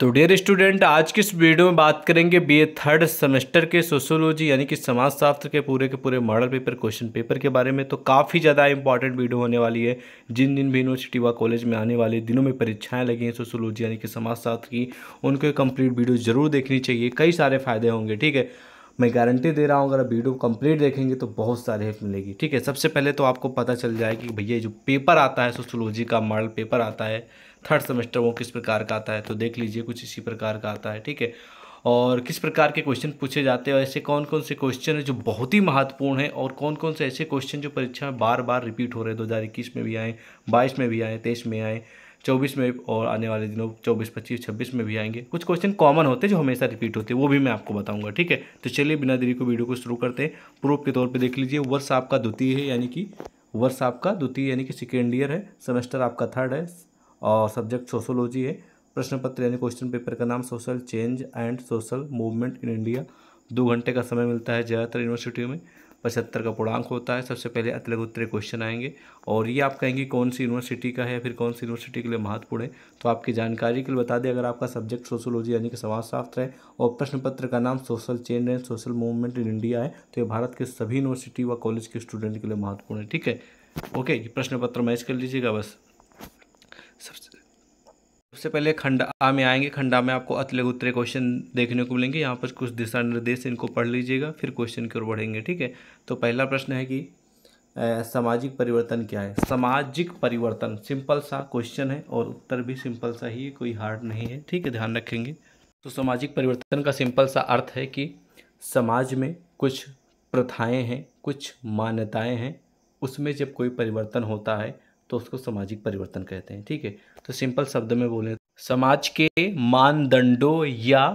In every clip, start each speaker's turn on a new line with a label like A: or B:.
A: तो dear student आज की इस वीडियो में बात करेंगे बीए थर्ड सेमेस्टर के सोशियोलॉजी यानी कि समाजशास्त्र के पूरे के पूरे मॉडल पेपर क्वेश्चन पेपर के बारे में तो काफ़ी ज़्यादा इंपॉर्टेंट वीडियो होने वाली है जिन जिन भी यूनिवर्सिटी व कॉलेज में आने वाले दिनों में परीक्षाएं लगी हैं सोशोलॉजी यानी कि समाजशास्त्र की उनको कंप्लीट वीडियो जरूर देखनी चाहिए कई सारे फायदे होंगे ठीक है मैं गारंटी दे रहा हूँ अगर आप वीडियो कंप्लीट देखेंगे तो बहुत सारी हेल्प मिलेगी ठीक है सबसे पहले तो आपको पता चल जाए कि भैया जो पेपर आता है सोशोलॉजी का मॉडल पेपर आता है थर्ड सेमेस्टर वो किस प्रकार का आता है तो देख लीजिए कुछ इसी प्रकार का आता है ठीक है और किस प्रकार के क्वेश्चन पूछे जाते हैं और ऐसे कौन कौन से क्वेश्चन हैं जो बहुत ही महत्वपूर्ण हैं और कौन कौन से ऐसे क्वेश्चन जो परीक्षा में बार बार रिपीट हो रहे हैं दो हज़ार इक्कीस में भी आएँ बाईस में भी आएँ तेईस में आएँ चौबीस में और आने वाले दिनों चौबीस पच्चीस छब्बीस में भी आएंगे कुछ क्वेश्चन कॉमन होते हैं जो हमेशा रिपीट होते हैं वो भी मैं आपको बताऊंगा ठीक है तो चलिए बिना देरी को वीडियो को शुरू करते हैं प्रूफ के तौर पर देख लीजिए वर्ष आपका द्वितीय है यानी कि वर्ष आपका द्वितीय यानी कि सेकेंड ईयर है सेमेस्टर आपका थर्ड है और सब्जेक्ट सोशोलॉजी है प्रश्न पत्र यानी क्वेश्चन पेपर का नाम social change and social movement in India दो घंटे का समय मिलता है ज़्यादातर यूनिवर्सिटियों में पचहत्तर का पूर्णांक होता है सबसे पहले अतलग उत्तरे क्वेश्चन आएंगे और ये आप कहेंगे कौन सी यूनिवर्सिटी का है फिर कौन सी यूनिवर्सिटी के लिए महत्वपूर्ण है तो आपकी जानकारी के लिए बता दें अगर आपका सब्जेक्ट सोशोलॉजी यानी कि समाजशास्त्र है और प्रश्न पत्र का नाम social change and social movement in India है तो ये भारत के सभी यूनिवर्सिटी व कॉलेज के स्टूडेंट के लिए महत्वपूर्ण है ठीक है ओके प्रश्न पत्र मैच कर लीजिएगा बस सबसे सबसे पहले खंडा में आएंगे खंडा में आपको अतले उत्तरे क्वेश्चन देखने को मिलेंगे यहाँ पर कुछ दिशा निर्देश इनको पढ़ लीजिएगा फिर क्वेश्चन की ओर बढ़ेंगे ठीक है तो पहला प्रश्न है कि सामाजिक परिवर्तन क्या है सामाजिक परिवर्तन सिंपल सा क्वेश्चन है और उत्तर भी सिंपल सा ही है कोई हार्ड नहीं है ठीक है ध्यान रखेंगे तो सामाजिक परिवर्तन का सिंपल सा अर्थ है कि समाज में कुछ प्रथाएं हैं कुछ मान्यताएं हैं उसमें जब कोई परिवर्तन होता है तो उसको सामाजिक परिवर्तन कहते हैं ठीक है तो सिंपल शब्द में बोलें समाज के मानदंडों या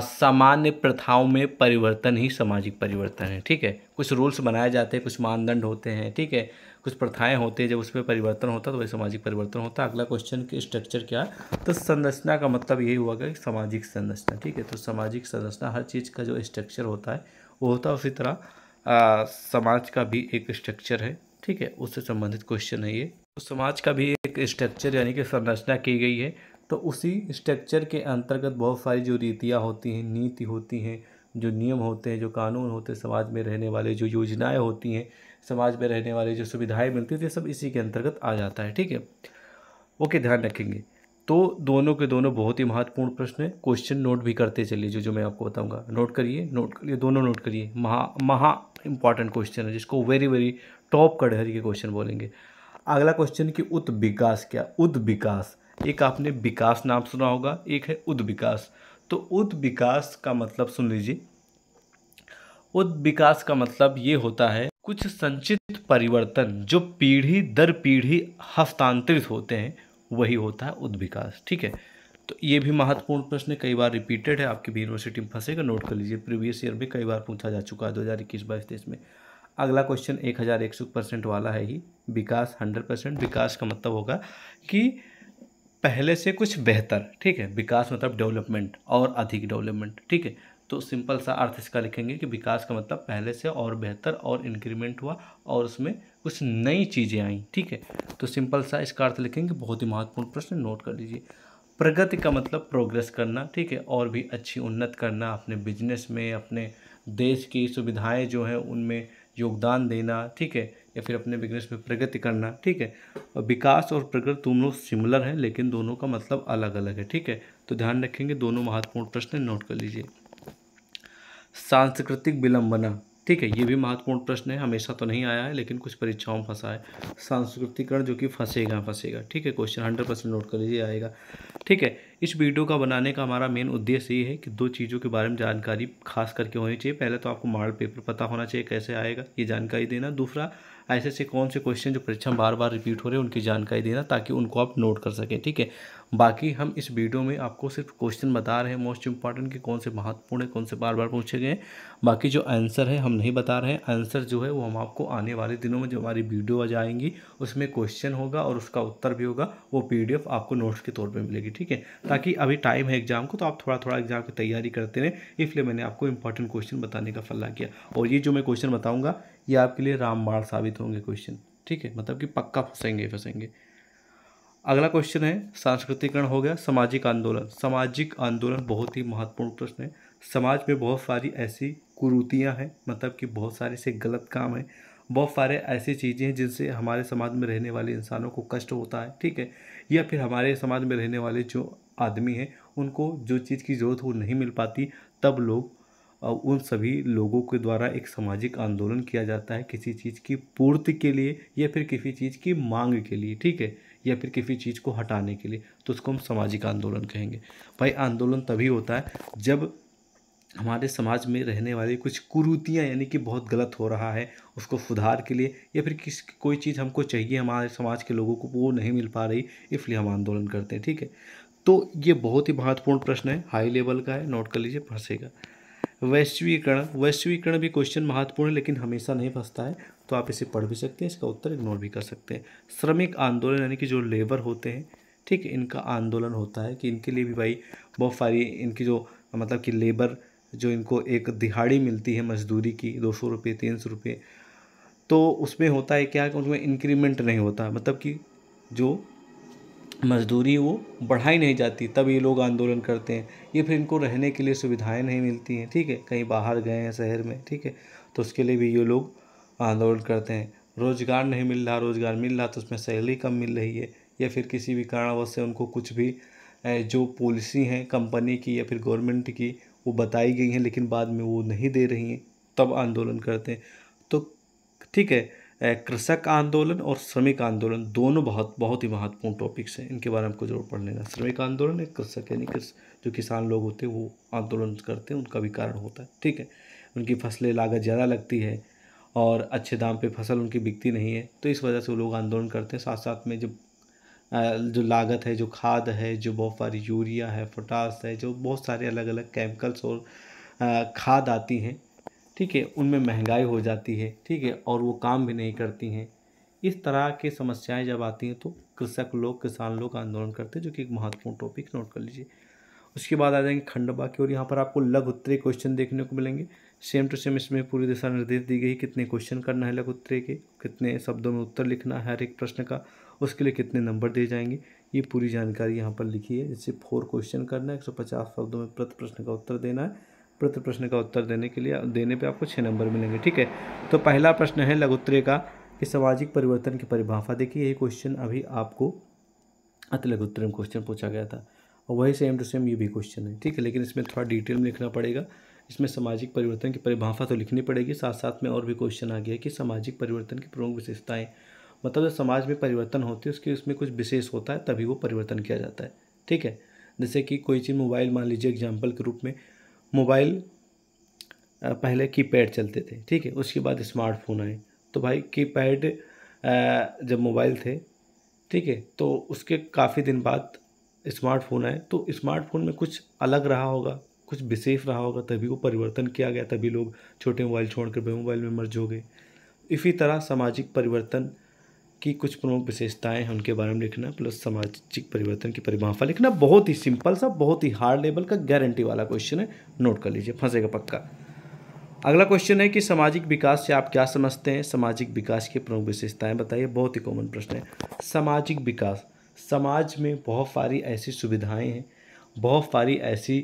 A: सामान्य प्रथाओं में परिवर्तन ही सामाजिक परिवर्तन है ठीक है कुछ रूल्स बनाए जाते हैं कुछ मानदंड होते हैं ठीक है कुछ प्रथाएं होती है जब उस पर परिवर्तन होता है तो वही सामाजिक परिवर्तन होता है अगला क्वेश्चन की स्ट्रक्चर क्या है तो संरचना का मतलब यही हुआ कि सामाजिक संरचना ठीक है तो सामाजिक संरचना हर चीज़ का जो स्ट्रक्चर होता है वो होता है उसी तरह समाज का भी एक स्ट्रक्चर है ठीक है उससे संबंधित क्वेश्चन है ये समाज का भी एक स्ट्रक्चर यानी कि संरचना की गई है तो उसी स्ट्रक्चर के अंतर्गत बहुत सारी जो रीतियाँ होती हैं नीति होती हैं जो नियम होते हैं जो कानून होते हैं समाज में रहने वाले जो योजनाएं होती हैं समाज में रहने वाले जो सुविधाएं मिलती थी तो सब इसी के अंतर्गत आ जाता है ठीक है ओके ध्यान रखेंगे तो दोनों के दोनों बहुत ही महत्वपूर्ण प्रश्न है क्वेश्चन नोट भी करते चलिए जो जो मैं आपको बताऊंगा नोट करिए नोट करिए दोनों नोट करिए महा महा इंपॉर्टेंट क्वेश्चन है जिसको वेरी वेरी टॉप कड़हरी के क्वेश्चन बोलेंगे अगला क्वेश्चन कि उत विकास क्या उद विकास एक आपने विकास नाम सुना होगा एक है उद विकास तो उद विकास का मतलब सुन लीजिए उद विकास का मतलब ये होता है कुछ संचित परिवर्तन जो पीढ़ी दर पीढ़ी हस्तांतरित होते हैं वही होता है उद विकास ठीक है तो ये भी महत्वपूर्ण प्रश्न कई बार रिपीटेड है आपकी भी यूनिवर्सिटी में फंसेगा नोट कर लीजिए प्रीवियस ईयर में कई बार पूछा जा चुका है दो हज़ार इक्कीस बाईस तेईस में अगला क्वेश्चन एक हज़ार एक सौ परसेंट वाला है ही विकास हंड्रेड परसेंट विकास का मतलब होगा कि पहले से कुछ बेहतर ठीक है विकास मतलब डेवलपमेंट और अधिक डेवलपमेंट ठीक है तो सिंपल सा अर्थ इसका लिखेंगे कि विकास का मतलब पहले से और बेहतर और इंक्रीमेंट हुआ और उसमें कुछ नई चीज़ें आई ठीक है तो सिंपल सा इसका अर्थ लिखेंगे बहुत ही महत्वपूर्ण प्रश्न नोट कर लीजिए प्रगति का मतलब प्रोग्रेस करना ठीक है और भी अच्छी उन्नत करना अपने बिजनेस में अपने देश की सुविधाएं जो हैं उनमें योगदान देना ठीक है या फिर अपने बिजनेस में प्रगति करना ठीक है और विकास और प्रगति दोनों सिमिलर हैं लेकिन दोनों का मतलब अलग अलग है ठीक है तो ध्यान रखेंगे दोनों महत्वपूर्ण प्रश्न नोट कर लीजिए सांस्कृतिक विलंबना ठीक है ये भी महत्वपूर्ण प्रश्न है हमेशा तो नहीं आया है लेकिन कुछ परीक्षाओं में फंसा है सांस्कृतिकरण जो कि फंसेगा फंसेगा ठीक है क्वेश्चन हंड्रेड परसेंट नोट कर लीजिए आएगा ठीक है इस वीडियो का बनाने का हमारा मेन उद्देश्य ये है कि दो चीज़ों के बारे में जानकारी खास करके होनी चाहिए पहले तो आपको मॉडल पेपर पता होना चाहिए कैसे आएगा ये जानकारी देना दूसरा ऐसे ऐसे कौन से क्वेश्चन जो परीक्षा बार बार रिपीट हो रहे हैं उनकी जानकारी देना ताकि उनको आप नोट कर सकें ठीक है बाकी हम इस वीडियो में आपको सिर्फ क्वेश्चन बता रहे हैं मोस्ट इंपॉर्टेंट कि कौन से महत्वपूर्ण है कौन से बार बार पूछे गए बाकी जो आंसर है हम नहीं बता रहे हैं आंसर जो है वो हम आपको आने वाले दिनों में जो हमारी वीडियो आ जाएंगी उसमें क्वेश्चन होगा और उसका उत्तर भी होगा वो पी आपको नोट्स के तौर पर मिलेगी ठीक है ताकि अभी टाइम है एग्जाम को तो आप थोड़ा थोड़ा एग्जाम की तैयारी करते रहें इसलिए मैंने आपको इंपॉर्टेंट क्वेश्चन बताने का फल्ला किया और ये जो मैं क्वेश्चन बताऊँगा ये आपके लिए रामबाड़ साबित होंगे क्वेश्चन ठीक है मतलब कि पक्का फंसेंगे फंसेंगे अगला क्वेश्चन है सांस्कृतिकरण हो गया सामाजिक आंदोलन सामाजिक आंदोलन बहुत ही महत्वपूर्ण प्रश्न है समाज में बहुत सारी ऐसी कुरूतियाँ हैं मतलब कि बहुत सारे से गलत काम हैं बहुत सारे ऐसी चीज़ें हैं जिनसे हमारे समाज में रहने वाले इंसानों को कष्ट होता है ठीक है या फिर हमारे समाज में रहने वाले जो आदमी हैं उनको जो चीज़ की ज़रूरत वो नहीं मिल पाती तब लोग उन सभी लोगों के द्वारा एक सामाजिक आंदोलन किया जाता है किसी चीज़ की पूर्ति के लिए या फिर किसी चीज़ की मांग के लिए ठीक है या फिर किसी चीज़ को हटाने के लिए तो उसको हम सामाजिक आंदोलन कहेंगे भाई आंदोलन तभी होता है जब हमारे समाज में रहने वाली कुछ कुरूतियाँ यानी कि बहुत गलत हो रहा है उसको सुधार के लिए या फिर किस कोई चीज़ हमको चाहिए हमारे समाज के लोगों को वो नहीं मिल पा रही इसलिए हम आंदोलन करते हैं ठीक है तो ये बहुत ही महत्वपूर्ण प्रश्न है हाई लेवल का है नोट कर लीजिए फंसेगा वैश्वीकरण वैश्वीकरण भी क्वेश्चन महत्वपूर्ण लेकिन हमेशा नहीं फंसता है तो आप इसे पढ़ भी सकते हैं इसका उत्तर इग्नोर भी कर सकते हैं श्रमिक आंदोलन यानी कि जो लेबर होते हैं ठीक इनका आंदोलन होता है कि इनके लिए भी भाई बहुत सारी इनकी जो मतलब कि लेबर जो इनको एक दिहाड़ी मिलती है मजदूरी की दो सौ रुपये तीन सौ रुपये तो उसमें होता है क्या कि उसमें इंक्रीमेंट नहीं होता मतलब कि जो मज़दूरी वो बढ़ाई नहीं जाती तब ये लोग आंदोलन करते हैं या फिर इनको रहने के लिए सुविधाएँ नहीं मिलती हैं ठीक है कहीं बाहर गए हैं शहर में ठीक है तो उसके लिए भी ये लोग आंदोलन करते हैं रोज़गार नहीं मिल रहा रोज़गार मिल रहा तो उसमें सैलरी कम मिल रही है या फिर किसी भी कारणवश से उनको कुछ भी जो पॉलिसी हैं कंपनी की या फिर गवर्नमेंट की वो बताई गई हैं लेकिन बाद में वो नहीं दे रही हैं तब आंदोलन करते हैं तो ठीक है कृषक आंदोलन और श्रमिक आंदोलन दोनों बहुत बहुत ही महत्वपूर्ण टॉपिक्स हैं इनके बारे में आपको जरूर पढ़ लेना श्रमिक आंदोलन एक कृषक यानी कि जो किसान लोग होते हैं वो आंदोलन करते हैं उनका भी कारण होता है ठीक है उनकी फसलें लागत ज़्यादा लगती है और अच्छे दाम पे फसल उनकी बिकती नहीं है तो इस वजह से वो लोग आंदोलन करते हैं साथ साथ में जब जो लागत है जो खाद है जो बहुत सारी यूरिया है पोटास है जो बहुत सारे अलग अलग केमिकल्स और खाद आती हैं ठीक है उनमें महंगाई हो जाती है ठीक है और वो काम भी नहीं करती हैं इस तरह के समस्याएं जब आती हैं तो कृषक लोग किसान लोग आंदोलन करते हैं जो कि एक महत्वपूर्ण टॉपिक नोट कर लीजिए उसके बाद आ जाएंगे खंडबा की और यहाँ पर आपको लघु उत्तरे क्वेश्चन देखने को मिलेंगे सेम टू सेम इसमें पूरी दिशा निर्देश दी गई कितने क्वेश्चन करना है लघु उत्तरे के कितने शब्दों में उत्तर लिखना है हर एक प्रश्न का उसके लिए कितने नंबर दिए जाएंगे ये पूरी जानकारी यहाँ पर लिखी है जैसे फोर क्वेश्चन करना है एक सौ पचास शब्दों में प्रति प्रश्न का उत्तर देना है प्रति प्रश्न का उत्तर देने के लिए देने पे आपको छः नंबर मिलेंगे ठीक है तो पहला प्रश्न है लघुत्तरीय का कि सामाजिक परिवर्तन की परिभाषा देखिए यही क्वेश्चन अभी आपको अति में क्वेश्चन पूछा गया था और वही सेम टू सेम ये भी क्वेश्चन है ठीक है लेकिन इसमें थोड़ा डिटेल में लिखना पड़ेगा इसमें सामाजिक परिवर्तन की परिभाषा तो लिखनी पड़ेगी साथ साथ में और भी क्वेश्चन आ गया कि सामाजिक परिवर्तन की प्रमुख विशेषताएँ मतलब जो समाज में परिवर्तन होती है उसकी उसमें कुछ विशेष होता है तभी वो परिवर्तन किया जाता है ठीक है जैसे कि कोई चीज़ मोबाइल मान लीजिए एग्जाम्पल के रूप में मोबाइल पहले कीपैड चलते थे ठीक है उसके बाद स्मार्टफोन आए तो भाई कीपैड जब मोबाइल थे ठीक है तो उसके काफ़ी दिन बाद स्मार्टफोन आए तो स्मार्टफोन में कुछ अलग रहा होगा कुछ विशेष रहा होगा तभी वो परिवर्तन किया गया तभी लोग छोटे मोबाइल छोड़कर बड़े मोबाइल में मर्ज हो गए इसी तरह सामाजिक परिवर्तन की कुछ प्रमुख विशेषताएं हैं उनके बारे में लिखना प्लस सामाजिक परिवर्तन की परिभाषा लिखना बहुत ही सिंपल सा बहुत ही हार्ड लेवल का गारंटी वाला क्वेश्चन है नोट कर लीजिए फंसेगा पक्का अगला क्वेश्चन है कि सामाजिक विकास से आप क्या समझते हैं सामाजिक विकास की प्रमुख विशेषताएं बताइए बहुत ही कॉमन प्रश्न है सामाजिक विकास समाज में बहुत सारी ऐसी सुविधाएं हैं बहुत सारी ऐसी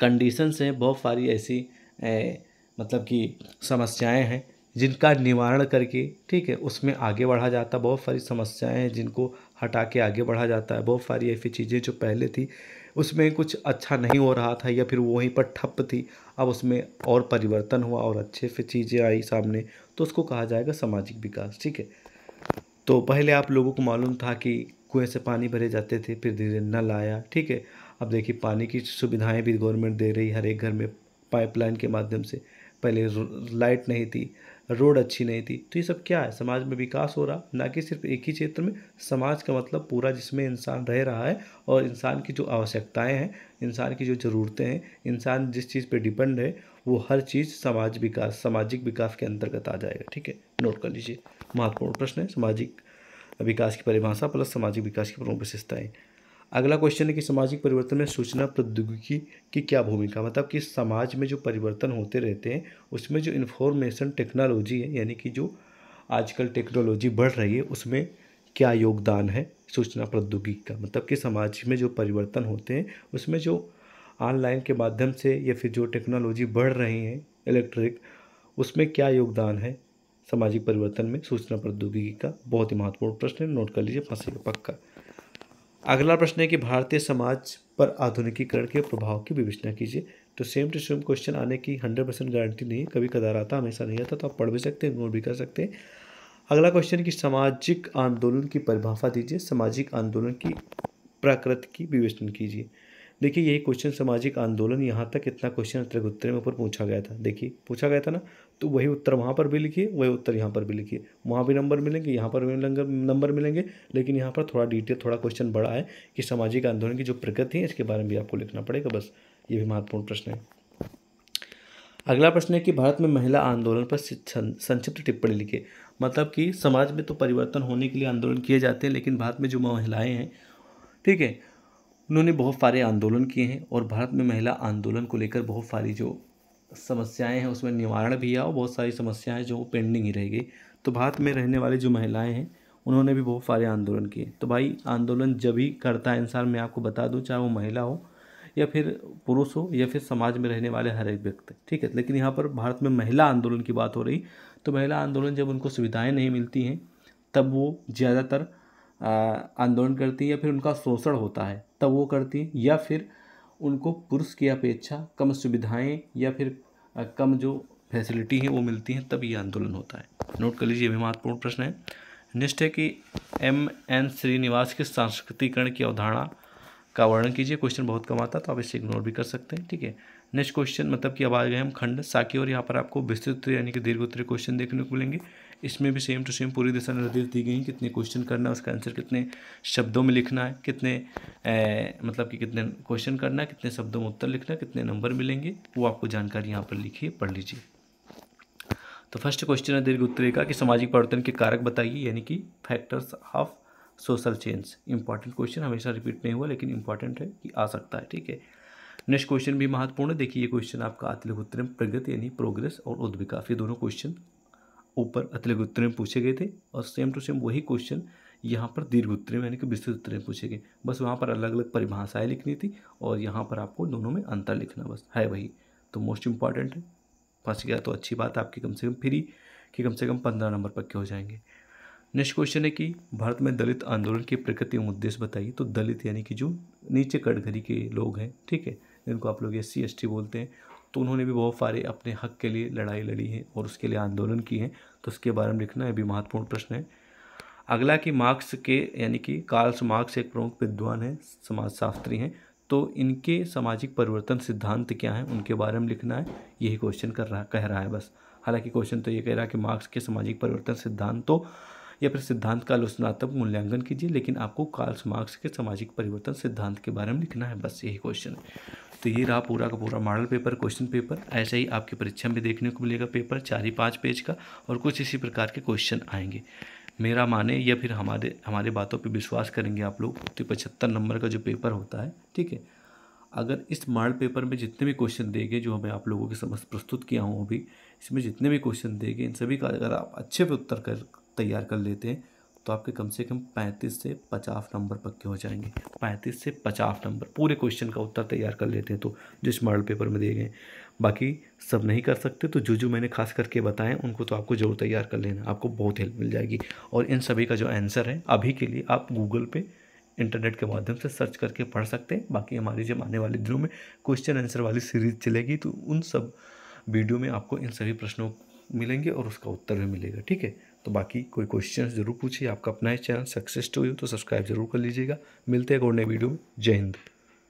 A: कंडीशंस हैं बहुत सारी ऐसी ए, मतलब कि समस्याएं हैं जिनका निवारण करके ठीक है उसमें आगे बढ़ा जाता बहुत सारी समस्याएं हैं जिनको हटा के आगे बढ़ा जाता है बहुत सारी ऐसी चीज़ें जो पहले थी उसमें कुछ अच्छा नहीं हो रहा था या फिर वहीं पर ठप थी अब उसमें और परिवर्तन हुआ और अच्छे से चीज़ें आई सामने तो उसको कहा जाएगा सामाजिक विकास ठीक है तो पहले आप लोगों को मालूम था कि कुएँ से पानी भरे जाते थे फिर धीरे नल आया ठीक है अब देखिए पानी की सुविधाएं भी गवर्नमेंट दे रही हर एक घर में पाइपलाइन के माध्यम से पहले लाइट नहीं थी रोड अच्छी नहीं थी तो ये सब क्या है समाज में विकास हो रहा ना कि सिर्फ एक ही क्षेत्र में समाज का मतलब पूरा जिसमें इंसान रह रहा है और इंसान की जो आवश्यकताएं हैं इंसान की जो ज़रूरतें हैं इंसान जिस चीज़ पर डिपेंड है वो हर चीज़ समाज विकास सामाजिक विकास के अंतर्गत आ जाएगा ठीक है नोट कर लीजिए महत्वपूर्ण प्रश्न है सामाजिक विकास की परिभाषा प्लस सामाजिक विकास की प्रमुख विशेषताएँ अगला क्वेश्चन है कि सामाजिक परिवर्तन में सूचना प्रौद्योगिकी की क्या भूमिका मतलब कि समाज में जो परिवर्तन होते रहते हैं उसमें जो इन्फॉर्मेशन टेक्नोलॉजी है यानी कि जो आजकल टेक्नोलॉजी बढ़ रही है उसमें क्या योगदान है सूचना प्रौद्योगिकी का मतलब कि समाज में जो परिवर्तन होते हैं उसमें जो ऑनलाइन के माध्यम से या फिर जो टेक्नोलॉजी बढ़ रही है इलेक्ट्रिक उसमें क्या योगदान है सामाजिक परिवर्तन में सूचना प्रौद्योगिकी का बहुत ही महत्वपूर्ण प्रश्न है नोट कर लीजिए फंसे पक्का अगला प्रश्न है कि भारतीय समाज पर आधुनिकीकरण के प्रभाव की विवेचना कीजिए तो सेम टू सेम क्वेश्चन आने की हंड्रेड परसेंट गारंटी नहीं कभी कदार आता हमेशा नहीं आता तो आप पढ़ भी सकते हैं नोट भी कर सकते हैं अगला क्वेश्चन कि सामाजिक आंदोलन की परिभाषा दीजिए सामाजिक आंदोलन की प्रकृति की विवेचना कीजिए देखिए यही क्वेश्चन सामाजिक आंदोलन यहाँ तक इतना क्वेश्चन अतिरिक्त उत्तर में ऊपर पूछा गया था देखिए पूछा गया था ना तो वही उत्तर वहाँ पर भी लिखिए वही उत्तर यहाँ पर भी लिखिए वहाँ भी नंबर मिलेंगे यहाँ पर भी नंबर मिलेंगे लेकिन यहाँ पर थोड़ा डिटेल थोड़ा क्वेश्चन बड़ा है कि सामाजिक आंदोलन की जो प्रगति है इसके बारे में भी आपको लिखना पड़ेगा बस ये भी महत्वपूर्ण प्रश्न है अगला प्रश्न है कि भारत में महिला आंदोलन पर संक्षिप्त टिप्पणी लिखे मतलब कि समाज में तो परिवर्तन होने के लिए आंदोलन किए जाते हैं लेकिन भारत में जो महिलाएं हैं ठीक है उन्होंने बहुत सारे आंदोलन किए हैं और भारत में महिला आंदोलन को लेकर बहुत सारी जो समस्याएं हैं उसमें निवारण भी है और बहुत सारी समस्याएं जो पेंडिंग ही रह गई तो भारत में रहने वाले जो महिलाएं हैं उन्होंने भी बहुत सारे आंदोलन किए तो भाई आंदोलन जब ही करता है इंसान मैं आपको बता दूं चाहे वो महिला हो या फिर पुरुष हो या फिर समाज में रहने वाले हर एक व्यक्ति ठीक है लेकिन यहाँ पर भारत में महिला आंदोलन की बात हो रही तो महिला आंदोलन जब उनको सुविधाएँ नहीं मिलती हैं तब वो ज़्यादातर आंदोलन करती या फिर उनका शोषण होता है तब वो करती या फिर उनको पुरुष की अपेक्षा कम सुविधाएं या फिर कम जो फैसिलिटी है वो मिलती है तब ये आंदोलन होता है नोट कर लीजिए भी महत्वपूर्ण प्रश्न है नेक्स्ट है कि एम एन श्रीनिवास के सांस्कृतिकरण की अवधारणा का वर्णन कीजिए क्वेश्चन बहुत कम आता तो आप इसे इग्नोर भी कर सकते हैं ठीक है नेक्स्ट क्वेश्चन मतलब कि अब आ गए हम खंड साकी और यहाँ पर आपको विस्तृत यानी कि दीर्घोत्तरीय क्वेश्चन देखने को मिलेंगे इसमें भी सेम टू सेम पूरी दिशा निर्देश दी गई कितने क्वेश्चन करना है उसका आंसर कितने शब्दों में लिखना है कितने ए, मतलब कि कितने क्वेश्चन करना है कितने शब्दों में उत्तर लिखना है कितने नंबर मिलेंगे वो आपको जानकारी यहाँ पर लिखिए पढ़ लीजिए तो फर्स्ट क्वेश्चन है दीर्घ उत्तरे का कि सामाजिक परिवर्तन के कारक बताइए यानी कि factors of social change important question हमेशा रिपीट नहीं हुआ लेकिन इंपॉर्टेंट है कि आ सकता है ठीक है नेक्स्ट क्वेश्चन भी महत्वपूर्ण है देखिए ये क्वेश्चन आपका आतिलिक उत्तर में प्रगति यानी प्रोग्रेस और उद्विकास ये दोनों क्वेश्चन ऊपर अतिलग उत्तर में पूछे गए थे और सेम टू सेम वही क्वेश्चन यहाँ पर दीर्घ उत्तर में यानी कि विस्तृत उत्तर में पूछे गए बस वहाँ पर अलग अलग परिभाषाएँ लिखनी थी और यहाँ पर आपको दोनों में अंतर लिखना बस है वही तो मोस्ट इम्पॉर्टेंट है फंस गया तो अच्छी बात आपकी कम से कम फ्री कि कम से कम पंद्रह नंबर पक्के हो जाएंगे नेक्स्ट क्वेश्चन है कि भारत में दलित आंदोलन की प्रकृति एवं उद्देश्य बताइए तो दलित यानी कि जो नीचे कटघरी के लोग हैं ठीक है जिनको आप लोग एस सी बोलते हैं तो उन्होंने भी बहुत सारे अपने हक के लिए लड़ाई लड़ी है और उसके लिए आंदोलन किए हैं तो उसके बारे में लिखना यह भी महत्वपूर्ण प्रश्न है अगला कि मार्क्स के यानी कि कार्ल्स मार्क्स एक प्रमुख विद्वान है समाजशास्त्री हैं तो इनके सामाजिक परिवर्तन सिद्धांत क्या हैं उनके बारे में लिखना है यही क्वेश्चन कर रहा कह रहा है बस हालांकि क्वेश्चन तो ये कह रहा है कि मार्क्स के सामाजिक परिवर्तन सिद्धांत तो या फिर सिद्धांत का आलोचनात्मक मूल्यांकन कीजिए लेकिन आपको कार्ल्स मार्क्स के सामाजिक परिवर्तन सिद्धांत के बारे में लिखना है बस यही क्वेश्चन है तो ये रहा पूरा का पूरा मॉडल पेपर क्वेश्चन पेपर ऐसे ही आपकी परीक्षा में देखने को मिलेगा पेपर चार ही पाँच पेज का और कुछ इसी प्रकार के क्वेश्चन आएंगे मेरा माने या फिर हमारे हमारे बातों पे विश्वास करेंगे आप लोग तो पचहत्तर नंबर का जो पेपर होता है ठीक है अगर इस मॉडल पेपर में जितने भी क्वेश्चन देंगे जो हमें आप लोगों के समझ प्रस्तुत किया हूँ अभी इसमें जितने भी क्वेश्चन देंगे इन सभी का अगर आप अच्छे पे उत्तर कर तैयार कर लेते हैं तो आपके कम से कम पैंतीस से पचास नंबर पक्के हो जाएंगे पैंतीस से पचास नंबर पूरे क्वेश्चन का उत्तर तैयार कर लेते हैं तो जिस मॉडल पेपर में दिए गए बाकी सब नहीं कर सकते तो जो जो मैंने खास करके बताएं उनको तो आपको ज़रूर तैयार कर लेना आपको बहुत हेल्प मिल जाएगी और इन सभी का जो आंसर है अभी के लिए आप गूगल पे इंटरनेट के माध्यम से सर्च करके पढ़ सकते हैं बाकी हमारे जब आने वाले दिनों में क्वेश्चन आंसर वाली सीरीज चलेगी तो उन सब वीडियो में आपको इन सभी प्रश्नों मिलेंगे और उसका उत्तर भी मिलेगा ठीक है तो बाकी कोई क्वेश्चन जरूर पूछिए आपका अपना ही चैनल सक्सेस टू यू तो सब्सक्राइब जरूर कर लीजिएगा मिलते हैं और नए वीडियो में जय हिंद